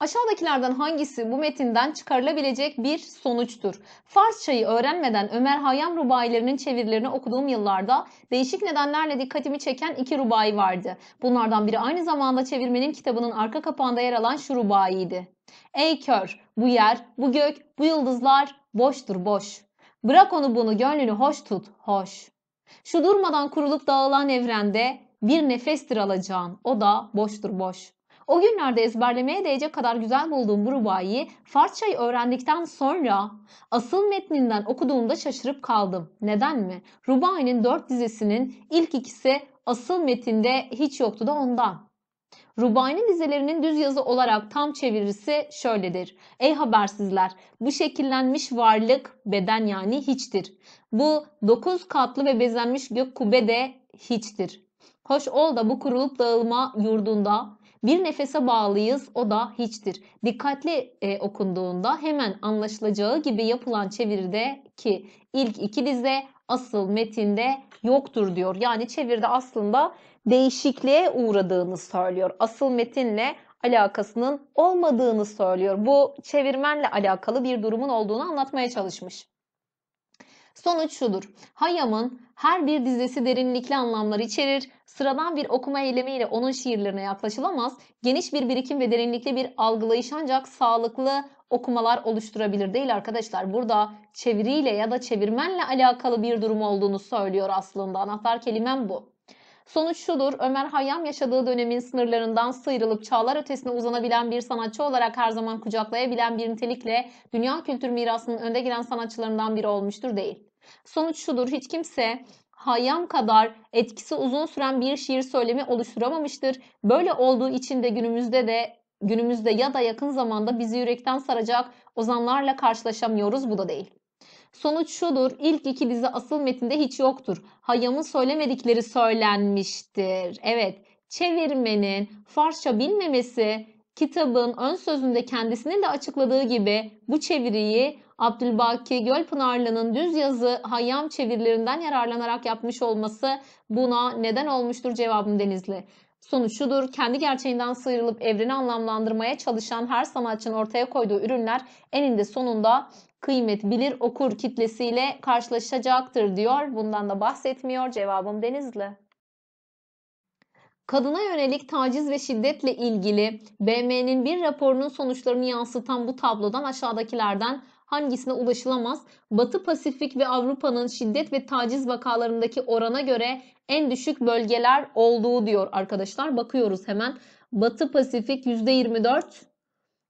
Aşağıdakilerden hangisi bu metinden çıkarılabilecek bir sonuçtur? Farsçayı öğrenmeden Ömer Hayyam rubailerinin çevirilerini okuduğum yıllarda değişik nedenlerle dikkatimi çeken iki rubai vardı. Bunlardan biri aynı zamanda çevirmenin kitabının arka kapağında yer alan şu rubaiydi. Ey kör, bu yer, bu gök, bu yıldızlar boştur boş. Bırak onu bunu gönlünü hoş tut, hoş. Şu durmadan kurulup dağılan evrende bir nefestir alacağın, o da boştur boş. O günlerde ezberlemeye değecek kadar güzel bulduğum bu rubayı Farsçayı öğrendikten sonra asıl metninden okuduğumda şaşırıp kaldım. Neden mi? Rubainin dört dizesinin ilk ikisi asıl metinde hiç yoktu da ondan. Rubani dizelerinin düz yazı olarak tam çevirisi şöyledir. Ey habersizler, bu şekillenmiş varlık beden yani hiçtir. Bu dokuz katlı ve bezenmiş gök kubbe de hiçtir. Hoş ol da bu kurulup dağılma yurdunda bir nefese bağlıyız o da hiçtir. Dikkatli e, okunduğunda hemen anlaşılacağı gibi yapılan çeviride ki ilk iki dize asıl metinde yoktur diyor. Yani çevirde aslında değişikliğe uğradığını söylüyor. Asıl metinle alakasının olmadığını söylüyor. Bu çevirmenle alakalı bir durumun olduğunu anlatmaya çalışmış. Sonuç şudur. Hayam'ın her bir dizesi derinlikli anlamlar içerir. Sıradan bir okuma eylemiyle onun şiirlerine yaklaşılamaz. Geniş bir birikim ve derinlikli bir algılayış ancak sağlıklı okumalar oluşturabilir değil arkadaşlar. Burada çeviriyle ya da çevirmenle alakalı bir durum olduğunu söylüyor aslında. Anahtar kelimem bu. Sonuç şudur, Ömer Hayyam yaşadığı dönemin sınırlarından sıyrılıp çağlar ötesine uzanabilen bir sanatçı olarak her zaman kucaklayabilen bir nitelikle dünya kültür mirasının önde giren sanatçılarından biri olmuştur değil. Sonuç şudur hiç kimse Hayyam kadar etkisi uzun süren bir şiir söylemi oluşturamamıştır. Böyle olduğu için de günümüzde de günümüzde ya da yakın zamanda bizi yürekten saracak ozanlarla karşılaşamıyoruz. Bu da değil. Sonuç şudur. ilk iki dizi asıl metinde hiç yoktur. Hayyam'ın söylemedikleri söylenmiştir. Evet, çevirmenin Farsça bilmemesi kitabın ön sözünde kendisinin de açıkladığı gibi bu çeviriyi Abdülbaki Gölpınarlı'nın düz yazı hayyam çevirilerinden yararlanarak yapmış olması buna neden olmuştur cevabım Denizli. Sonuç şudur, kendi gerçeğinden sıyrılıp evreni anlamlandırmaya çalışan her sanatçının ortaya koyduğu ürünler eninde sonunda kıymet bilir okur kitlesiyle karşılaşacaktır diyor. Bundan da bahsetmiyor cevabım Denizli. Kadına yönelik taciz ve şiddetle ilgili BM'nin bir raporunun sonuçlarını yansıtan bu tablodan aşağıdakilerden hangisine ulaşılamaz? Batı Pasifik ve Avrupa'nın şiddet ve taciz vakalarındaki orana göre en düşük bölgeler olduğu diyor arkadaşlar. Bakıyoruz hemen. Batı Pasifik %24,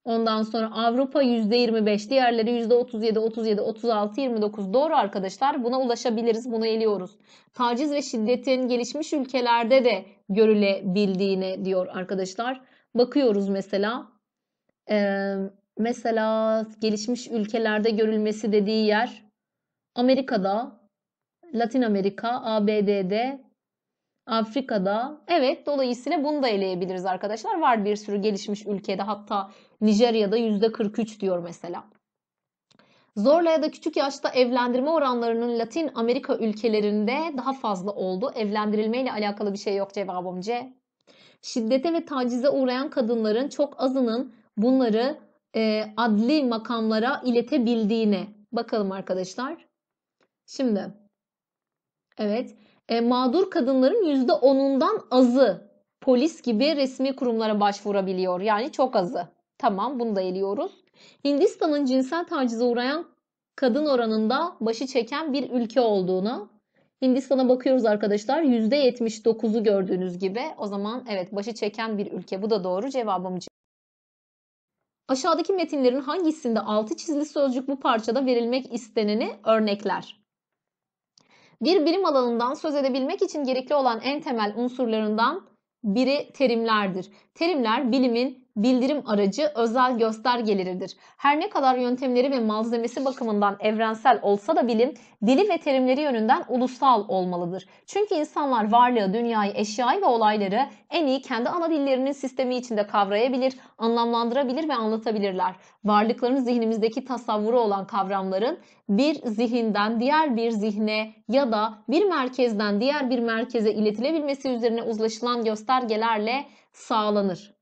Ondan sonra Avrupa %25, diğerleri %37, 37, 36, 29. Doğru arkadaşlar. Buna ulaşabiliriz, bunu eliyoruz. Taciz ve şiddetin gelişmiş ülkelerde de görülebildiğine diyor arkadaşlar. Bakıyoruz mesela. Ee, mesela gelişmiş ülkelerde görülmesi dediği yer Amerika'da, Latin Amerika, ABD'de, Afrika'da. Evet dolayısıyla bunu da eleyebiliriz arkadaşlar. Var bir sürü gelişmiş ülkede hatta Nijerya'da %43 diyor mesela. Zorla ya da küçük yaşta evlendirme oranlarının Latin Amerika ülkelerinde daha fazla oldu. Evlendirilme ile alakalı bir şey yok cevabım C. Şiddete ve tacize uğrayan kadınların çok azının bunları e, adli makamlara iletebildiğine bakalım arkadaşlar. Şimdi evet e, mağdur kadınların yüzde onundan azı polis gibi resmi kurumlara başvurabiliyor. Yani çok azı. Tamam bunu da eliyoruz. Hindistan'ın cinsel tacize uğrayan kadın oranında başı çeken bir ülke olduğunu Hindistan'a bakıyoruz arkadaşlar. %79'u gördüğünüz gibi. O zaman evet başı çeken bir ülke. Bu da doğru cevabım Aşağıdaki metinlerin hangisinde altı çizili sözcük bu parçada verilmek isteneni örnekler? Bir bilim alanından söz edebilmek için gerekli olan en temel unsurlarından biri terimlerdir. Terimler bilimin bildirim aracı özel göstergeleridir. Her ne kadar yöntemleri ve malzemesi bakımından evrensel olsa da bilim, dili ve terimleri yönünden ulusal olmalıdır. Çünkü insanlar varlığı, dünyayı, eşyayı ve olayları en iyi kendi ana dillerinin sistemi içinde kavrayabilir, anlamlandırabilir ve anlatabilirler. Varlıkların zihnimizdeki tasavvuru olan kavramların bir zihinden diğer bir zihne ya da bir merkezden diğer bir merkeze iletilebilmesi üzerine uzlaşılan göstergelerle sağlanır.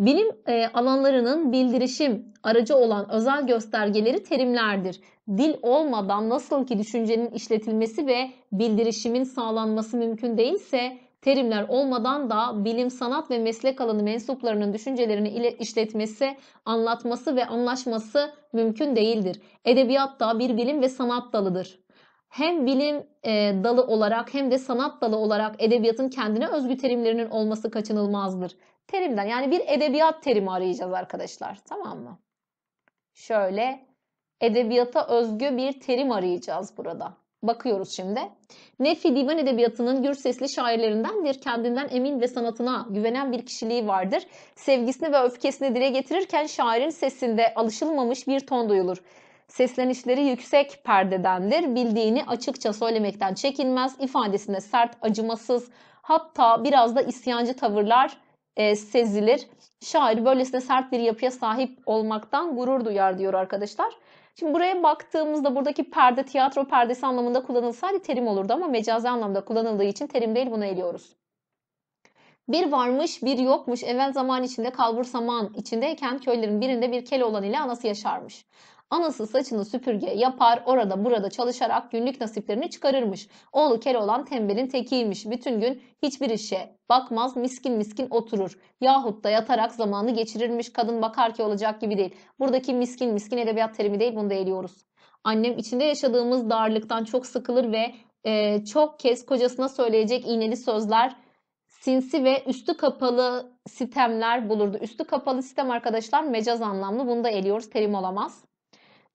Bilim e, alanlarının bildirişim aracı olan özel göstergeleri terimlerdir. Dil olmadan nasıl ki düşüncenin işletilmesi ve bildirişimin sağlanması mümkün değilse terimler olmadan da bilim, sanat ve meslek alanı mensuplarının düşüncelerini ile işletmesi, anlatması ve anlaşması mümkün değildir. Edebiyat da bir bilim ve sanat dalıdır. Hem bilim e, dalı olarak hem de sanat dalı olarak edebiyatın kendine özgü terimlerinin olması kaçınılmazdır terimden yani bir edebiyat terimi arayacağız arkadaşlar. Tamam mı? Şöyle edebiyata özgü bir terim arayacağız burada. Bakıyoruz şimdi. Nefi divan edebiyatının gür sesli şairlerindendir. Kendinden emin ve sanatına güvenen bir kişiliği vardır. Sevgisini ve öfkesini dile getirirken şairin sesinde alışılmamış bir ton duyulur. Seslenişleri yüksek perdedendir. Bildiğini açıkça söylemekten çekinmez. İfadesinde sert, acımasız, hatta biraz da isyancı tavırlar e, sezilir. Şair böylesine sert bir yapıya sahip olmaktan gurur duyar diyor arkadaşlar. Şimdi buraya baktığımızda buradaki perde tiyatro perdesi anlamında kullanılsaydı terim olurdu ama mecazi anlamda kullanıldığı için terim değil bunu eliyoruz. Bir varmış bir yokmuş evvel zaman içinde kalbur zaman içindeyken köylerin birinde bir kele olan ile anası yaşarmış. Anası saçını süpürge yapar, orada burada çalışarak günlük nasiplerini çıkarırmış. Oğlu kere olan tembelin tekiymiş. Bütün gün hiçbir işe bakmaz, miskin miskin oturur. Yahut da yatarak zamanı geçirirmiş. Kadın bakar ki olacak gibi değil. Buradaki miskin miskin edebiyat terimi değil, bunu da eliyoruz. Annem içinde yaşadığımız darlıktan çok sıkılır ve e, çok kez kocasına söyleyecek iğneli sözler sinsi ve üstü kapalı sistemler bulurdu. Üstü kapalı sistem arkadaşlar mecaz anlamlı. Bunu da eliyoruz. Terim olamaz.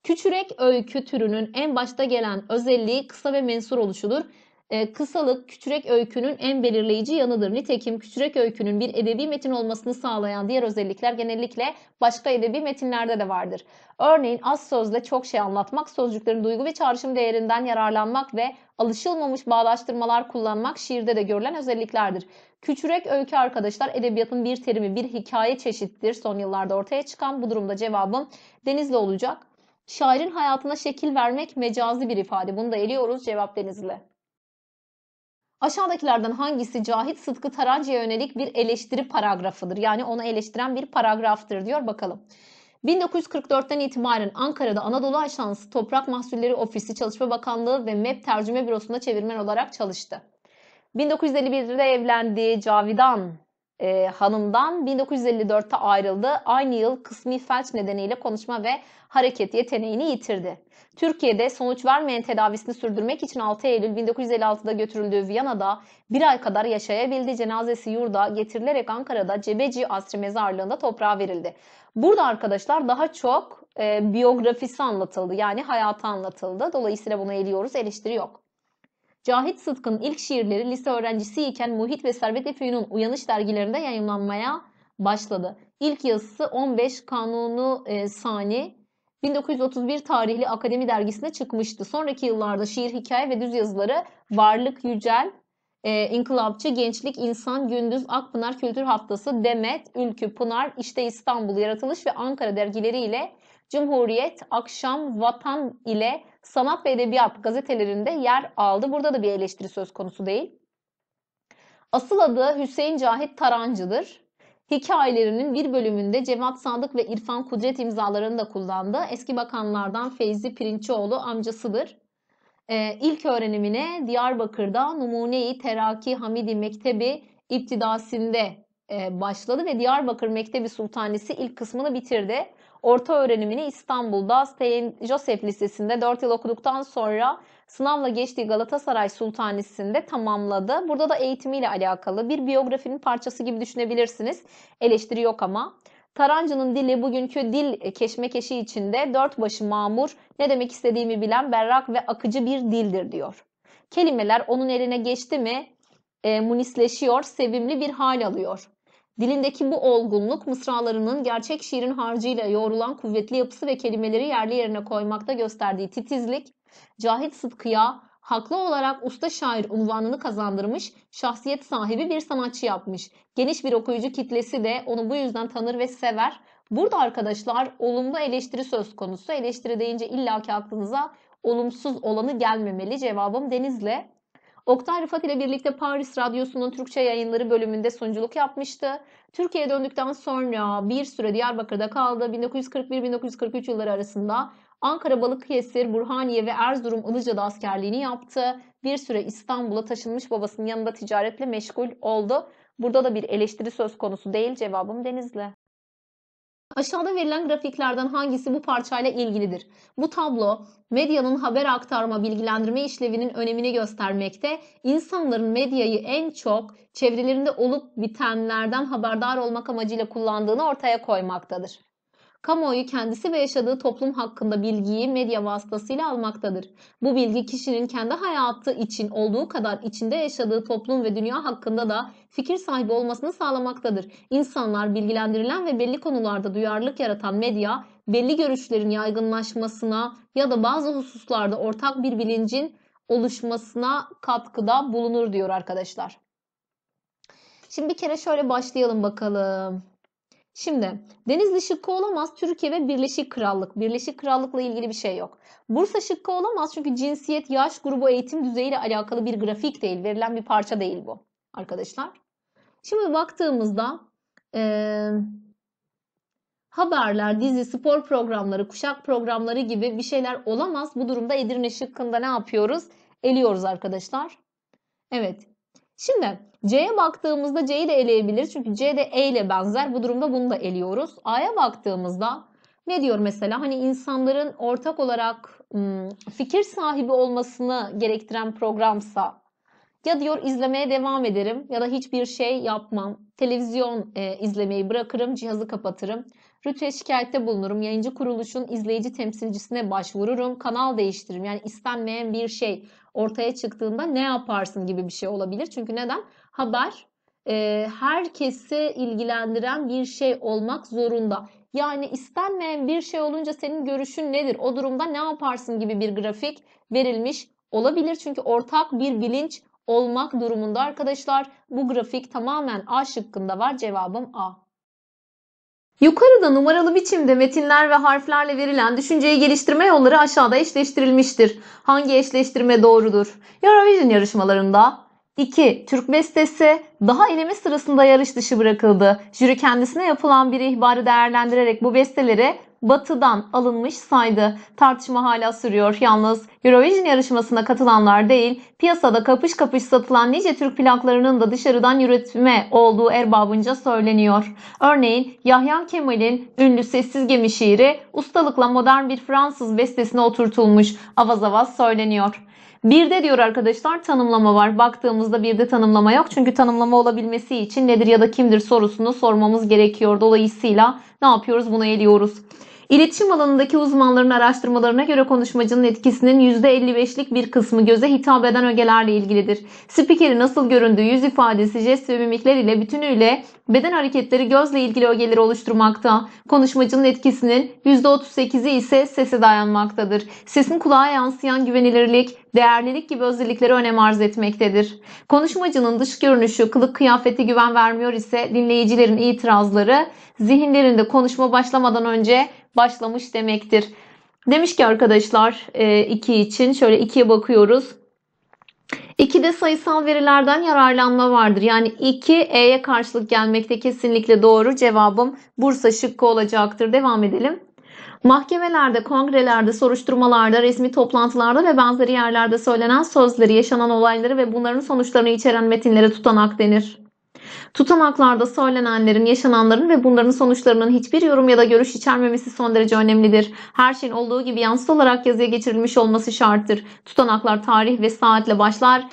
Küçürek öykü türünün en başta gelen özelliği kısa ve mensur oluşudur. E, kısalık küçürek öykünün en belirleyici yanıdır. Nitekim küçürek öykünün bir edebi metin olmasını sağlayan diğer özellikler genellikle başka edebi metinlerde de vardır. Örneğin az sözle çok şey anlatmak, sözcüklerin duygu ve çağrışım değerinden yararlanmak ve alışılmamış bağlaştırmalar kullanmak şiirde de görülen özelliklerdir. Küçürek öykü arkadaşlar edebiyatın bir terimi, bir hikaye çeşittir. Son yıllarda ortaya çıkan bu durumda cevabım Denizli olacak. Şairin hayatına şekil vermek mecazi bir ifade. Bunu da eliyoruz cevap denizle. Aşağıdakilerden hangisi Cahit Sıtkı Tarancı'ya yönelik bir eleştiri paragrafıdır? Yani onu eleştiren bir paragraftır diyor bakalım. 1944'ten itibaren Ankara'da Anadolu Ajansı Toprak Mahsulleri Ofisi Çalışma Bakanlığı ve MEP Tercüme Bürosu'nda çevirmen olarak çalıştı. 1951'de evlendi Cavidan e, hanımdan 1954'te ayrıldı. Aynı yıl kısmi felç nedeniyle konuşma ve hareket yeteneğini yitirdi. Türkiye'de sonuç vermeyen tedavisini sürdürmek için 6 Eylül 1956'da götürüldüğü Viyana'da bir ay kadar yaşayabildi. Cenazesi yurda getirilerek Ankara'da Cebeci Asri Mezarlığı'nda toprağa verildi. Burada arkadaşlar daha çok e, biyografisi anlatıldı. Yani hayatı anlatıldı. Dolayısıyla bunu eliyoruz. Eleştiri yok. Cahit Sıtkı'nın ilk şiirleri lise öğrencisiyken Muhit ve Servet Efü'nün Uyanış dergilerinde yayınlanmaya başladı. İlk yazısı 15 Kanunu e, Sani 1931 tarihli Akademi dergisine çıkmıştı. Sonraki yıllarda şiir, hikaye ve düz yazıları Varlık Yücel, e, İnkılapçı, Gençlik, İnsan, Gündüz, Akpınar Kültür Haftası, Demet, Ülkü, Pınar, İşte İstanbul, Yaratılış ve Ankara dergileriyle Cumhuriyet, Akşam, Vatan ile Sanat ve Edebiyat gazetelerinde yer aldı. Burada da bir eleştiri söz konusu değil. Asıl adı Hüseyin Cahit Tarancı'dır. Hikayelerinin bir bölümünde Cevat Sadık ve İrfan Kudret imzalarını da kullandı. Eski bakanlardan Feyzi Pirinçoğlu amcasıdır. Ee, ilk öğrenimine Diyarbakır'da Numune-i Teraki Hamidi Mektebi İptidasinde e, başladı ve Diyarbakır Mektebi Sultanisi ilk kısmını bitirdi orta öğrenimini İstanbul'da St. Joseph Lisesi'nde 4 yıl okuduktan sonra sınavla geçtiği Galatasaray Sultanisi'nde tamamladı. Burada da eğitimiyle alakalı bir biyografinin parçası gibi düşünebilirsiniz. Eleştiri yok ama. Tarancı'nın dili bugünkü dil keşmekeşi içinde dört başı mamur, ne demek istediğimi bilen berrak ve akıcı bir dildir diyor. Kelimeler onun eline geçti mi e, munisleşiyor, sevimli bir hal alıyor. Dilindeki bu olgunluk mısralarının gerçek şiirin harcıyla yoğrulan kuvvetli yapısı ve kelimeleri yerli yerine koymakta gösterdiği titizlik, Cahit Sıtkı'ya haklı olarak usta şair unvanını kazandırmış, şahsiyet sahibi bir sanatçı yapmış. Geniş bir okuyucu kitlesi de onu bu yüzden tanır ve sever. Burada arkadaşlar olumlu eleştiri söz konusu. Eleştiri deyince illaki aklınıza olumsuz olanı gelmemeli. Cevabım Deniz'le Oktay Rıfat ile birlikte Paris Radyosu'nun Türkçe yayınları bölümünde sunuculuk yapmıştı. Türkiye'ye döndükten sonra bir süre Diyarbakır'da kaldı. 1941-1943 yılları arasında Ankara Balıkesir, Burhaniye ve Erzurum Ilıca'da askerliğini yaptı. Bir süre İstanbul'a taşınmış babasının yanında ticaretle meşgul oldu. Burada da bir eleştiri söz konusu değil cevabım Denizli. Aşağıda verilen grafiklerden hangisi bu parçayla ilgilidir? Bu tablo medyanın haber aktarma bilgilendirme işlevinin önemini göstermekte. İnsanların medyayı en çok çevrelerinde olup bitenlerden haberdar olmak amacıyla kullandığını ortaya koymaktadır. Kamuoyu kendisi ve yaşadığı toplum hakkında bilgiyi medya vasıtasıyla almaktadır. Bu bilgi kişinin kendi hayatı için olduğu kadar içinde yaşadığı toplum ve dünya hakkında da fikir sahibi olmasını sağlamaktadır. İnsanlar bilgilendirilen ve belli konularda duyarlılık yaratan medya belli görüşlerin yaygınlaşmasına ya da bazı hususlarda ortak bir bilincin oluşmasına katkıda bulunur diyor arkadaşlar. Şimdi bir kere şöyle başlayalım bakalım. Şimdi Denizli şıkkı olamaz Türkiye ve Birleşik Krallık. Birleşik Krallık'la ilgili bir şey yok. Bursa şıkkı olamaz çünkü cinsiyet, yaş grubu, eğitim düzeyi ile alakalı bir grafik değil. Verilen bir parça değil bu arkadaşlar. Şimdi baktığımızda ee, haberler, dizi, spor programları, kuşak programları gibi bir şeyler olamaz. Bu durumda Edirne şıkkında ne yapıyoruz? Eliyoruz arkadaşlar. Evet Şimdi C'ye baktığımızda C'yi de eleyebilir. Çünkü C de E ile benzer. Bu durumda bunu da eliyoruz. A'ya baktığımızda ne diyor mesela? Hani insanların ortak olarak fikir sahibi olmasını gerektiren programsa ya diyor izlemeye devam ederim ya da hiçbir şey yapmam. Televizyon e, izlemeyi bırakırım, cihazı kapatırım. Rütü'ye şikayette bulunurum. Yayıncı kuruluşun izleyici temsilcisine başvururum. Kanal değiştiririm. Yani istenmeyen bir şey ortaya çıktığında ne yaparsın gibi bir şey olabilir. Çünkü neden? Haber e, herkesi ilgilendiren bir şey olmak zorunda. Yani istenmeyen bir şey olunca senin görüşün nedir? O durumda ne yaparsın gibi bir grafik verilmiş olabilir. Çünkü ortak bir bilinç olmak durumunda arkadaşlar. Bu grafik tamamen A şıkkında var. Cevabım A. Yukarıda numaralı biçimde metinler ve harflerle verilen düşünceyi geliştirme yolları aşağıda eşleştirilmiştir. Hangi eşleştirme doğrudur? Eurovision yarışmalarında 2. Türk bestesi daha eleme sırasında yarış dışı bırakıldı. Jüri kendisine yapılan bir ihbarı değerlendirerek bu besteleri batıdan alınmış saydı. Tartışma hala sürüyor. Yalnız Eurovision yarışmasına katılanlar değil, piyasada kapış kapış satılan nice Türk plaklarının da dışarıdan üretime olduğu erbabınca söyleniyor. Örneğin Yahya Kemal'in ünlü Sessiz Gemi şiiri ustalıkla modern bir Fransız bestesine oturtulmuş avaz avaz söyleniyor. Bir de diyor arkadaşlar tanımlama var. Baktığımızda bir de tanımlama yok. Çünkü tanımlama olabilmesi için nedir ya da kimdir sorusunu sormamız gerekiyor. Dolayısıyla ne yapıyoruz? Bunu eliyoruz. İletişim alanındaki uzmanların araştırmalarına göre konuşmacının etkisinin %55'lik bir kısmı göze hitap eden ögelerle ilgilidir. Spikeri nasıl göründüğü, yüz ifadesi, jest ve mimikler ile bütünüyle beden hareketleri gözle ilgili ögeleri oluşturmakta. Konuşmacının etkisinin %38'i ise sese dayanmaktadır. Sesin kulağa yansıyan güvenilirlik, değerlilik gibi özellikleri önem arz etmektedir. Konuşmacının dış görünüşü, kılık kıyafeti güven vermiyor ise dinleyicilerin itirazları zihinlerinde konuşma başlamadan önce başlamış demektir. Demiş ki arkadaşlar 2 e, için şöyle 2'ye bakıyoruz. 2'de sayısal verilerden yararlanma vardır. Yani 2 E'ye karşılık gelmekte kesinlikle doğru. Cevabım Bursa şıkkı olacaktır. Devam edelim. Mahkemelerde, kongrelerde, soruşturmalarda, resmi toplantılarda ve benzeri yerlerde söylenen sözleri, yaşanan olayları ve bunların sonuçlarını içeren metinlere tutanak denir. Tutanaklarda söylenenlerin, yaşananların ve bunların sonuçlarının hiçbir yorum ya da görüş içermemesi son derece önemlidir. Her şeyin olduğu gibi yansıt olarak yazıya geçirilmiş olması şarttır. Tutanaklar tarih ve saatle başlar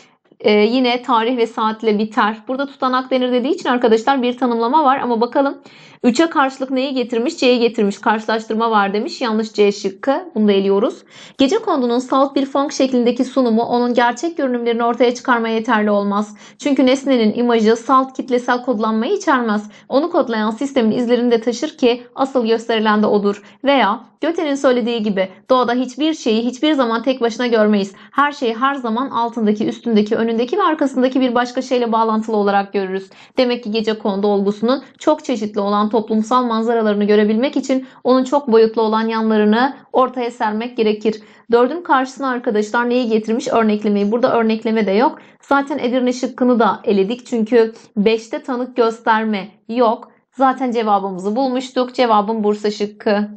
e, yine tarih ve saatle biter. Burada tutanak denir dediği için arkadaşlar bir tanımlama var ama bakalım 3'e karşılık neyi getirmiş? C'ye getirmiş. Karşılaştırma var demiş. Yanlış C şıkkı. Bunu da eliyoruz. Gece kondunun salt bir fonk şeklindeki sunumu onun gerçek görünümlerini ortaya çıkarmaya yeterli olmaz. Çünkü nesnenin imajı salt kitlesel kodlanmayı içermez. Onu kodlayan sistemin izlerini de taşır ki asıl gösterilen de odur. Veya Göte'nin söylediği gibi doğada hiçbir şeyi hiçbir zaman tek başına görmeyiz. Her şeyi her zaman altındaki, üstündeki, önündeki ve arkasındaki bir başka şeyle bağlantılı olarak görürüz. Demek ki gece kondu olgusunun çok çeşitli olan toplumsal manzaralarını görebilmek için onun çok boyutlu olan yanlarını ortaya sermek gerekir. Dördün karşısına arkadaşlar neyi getirmiş örneklemeyi. Burada örnekleme de yok. Zaten Edirne şıkkını da eledik çünkü 5'te tanık gösterme yok. Zaten cevabımızı bulmuştuk. Cevabım Bursa şıkkı.